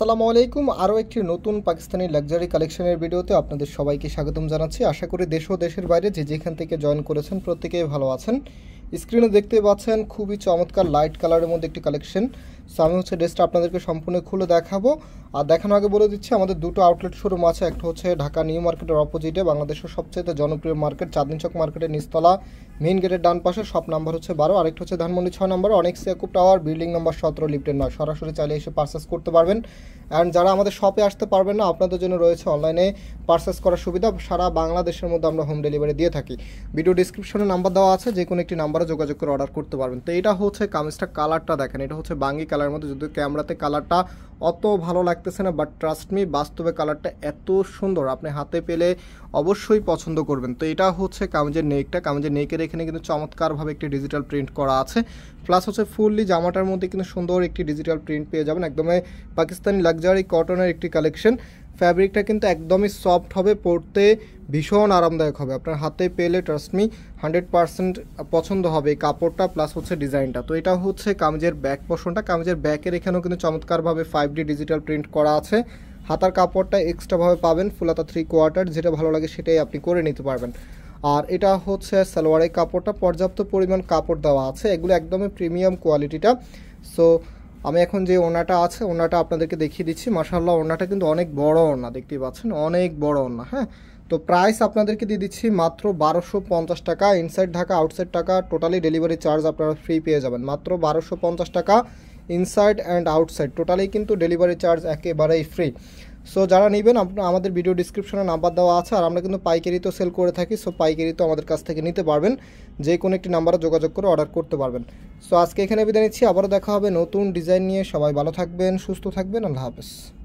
সালামু আলাইকুম আরও একটি নতুন পাকিস্তানি লাক্সারি কালেকশনের ভিডিওতে আপনাদের সবাইকে স্বাগতম জানাচ্ছি আশা করি দেশ ও দেশের বাইরে যে যেখান থেকে জয়েন করেছেন প্রত্যেকেই ভালো আছেন স্ক্রিনে দেখতে পাচ্ছেন খুবই চমৎকার লাইট কালারের মধ্যে একটি কালেকশন সো আমি হচ্ছে ড্রেসটা আপনাদেরকে সম্পূর্ণ খুলে দেখাবো আর দেখানো আগে বলে দিচ্ছি আমাদের দুটো আউটলেট শোরুম আছে একটা হচ্ছে ঢাকা নিউ মার্কেটের অপোজিটে বাংলাদেশের সবচেয়ে জনপ্রিয় মার্কেট চাঁদনী চক মার্কেটের নিস্তলা মেইন গেটের ডান পাশে সব নাম্বার হচ্ছে বারো আরেকটা হচ্ছে ধানমন্ডি ছয় নম্বর অনেক সেকুপ টাওয়ার বিল্ডিং নম্বর সতেরো লিফটের নয় সরাসরি চালিয়ে এসে পার্সেস করতে পারবেন অ্যান্ড যারা আমাদের শপে আসতে পারবেন না আপনাদের জন্য রয়েছে অনলাইনে পার্সেস করার সুবিধা সারা বাংলাদেশের মধ্যে আমরা হোম ডেলিভারি দিয়ে থাকি ভিডিও ডিসক্রিপশনে নাম্বার দেওয়া আছে যে কোনো একটি নাম্বারে যোগাযোগ করে অর্ডার করতে পারবেন তো এটা হচ্ছে কামিজটা কালারটা দেখেন এটা হচ্ছে বাঙ্গি কালারের মধ্যে যদি ক্যামেরাতে কালারটা অত ভালো লাগতেছে না বাট ট্রাস্ট মি বাস্তবে কালারটা এত সুন্দর আপনি হাতে পেলে অবশ্যই পছন্দ করবেন তো এটা হচ্ছে কামিজের নেকটা কামিজের নেকের এখানে কিন্তু চমৎকারভাবে একটি ডিজিটাল প্রিন্ট করা আছে প্লাস হচ্ছে ফুললি জামাটার মধ্যে কিন্তু সুন্দর একটি ডিজিটাল প্রিন্ট পেয়ে যাবেন একদমই পাকিস্তানি লাক্সারি কটনের একটি কালেকশন ফ্যাব্রিকটা কিন্তু একদমই সফট হবে পরতে ভীষণ আরামদায়ক হবে আপনার হাতে পেলে ট্রাস্টমি হান্ড্রেড পারসেন্ট পছন্দ হবে এই কাপড়টা প্লাস হচ্ছে ডিজাইনটা তো এটা হচ্ছে কামিজের ব্যাক পোষণটা কামিজের ব্যাকের এখানেও কিন্তু চমৎকারভাবে ফাইভ ডি ডিজিটাল প্রিন্ট করা আছে হাতার কাপড়টা এক্সট্রাভাবে পাবেন ফুলাতা থ্রি কোয়ার্টার যেটা ভালো লাগে সেটাই আপনি করে নিতে পারবেন আর এটা হচ্ছে সালোয়ারের কাপড়টা পর্যাপ্ত পরিমাণ কাপড় দেওয়া আছে এগুলো একদমই প্রিমিয়াম কোয়ালিটিটা সো আমি এখন যে ওনাটা আছে ওনাটা আপনাদেরকে দেখিয়ে দিচ্ছি মাসাল্লাহ ওনাটা কিন্তু অনেক বড় ওনা দেখতেই পাচ্ছেন অনেক বড় ওনা হ্যাঁ তো প্রাইস আপনাদেরকে দিয়ে দিচ্ছি মাত্র বারোশো পঞ্চাশ টাকা ইনসাইড ঢাকা আউটসাইড টাকা টোটালি ডেলিভারি চার্জ আপনারা ফ্রি পেয়ে যাবেন মাত্র বারোশো পঞ্চাশ টাকা ইনসাইড অ্যান্ড আউটসাইড টোটালি কিন্তু ডেলিভারি চার্জ একেবারেই ফ্রি সো যারা নেবেন আপনার আমাদের ভিডিও ডিসক্রিপশনে নাম্বার দেওয়া আছে আর আমরা কিন্তু পাইকারি তো সেল করে থাকি সো পাইকারি তো আমাদের কাছ থেকে নিতে পারবেন যে কোনো একটি নাম্বারে যোগাযোগ করে অর্ডার করতে পারবেন সো আজকে এখানে বিদায় নিচ্ছি আবারও দেখা হবে নতুন ডিজাইন নিয়ে সবাই ভালো থাকবেন সুস্থ থাকবেন আল্লাহ হাফেজ